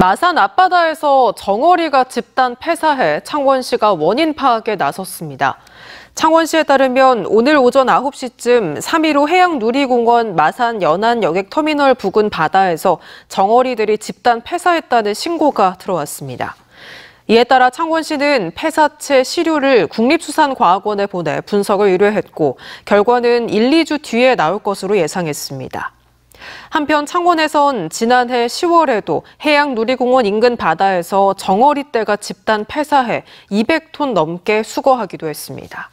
마산 앞바다에서 정어리가 집단 폐사해 창원시가 원인 파악에 나섰습니다. 창원시에 따르면 오늘 오전 9시쯤 3.15 해양누리공원 마산 연안여객터미널 부근 바다에서 정어리들이 집단 폐사했다는 신고가 들어왔습니다. 이에 따라 창원시는 폐사체 시료를 국립수산과학원에 보내 분석을 의뢰했고 결과는 1, 2주 뒤에 나올 것으로 예상했습니다. 한편 창원에선 지난해 10월에도 해양누리공원 인근 바다에서 정어리떼가 집단 폐사해 200톤 넘게 수거하기도 했습니다.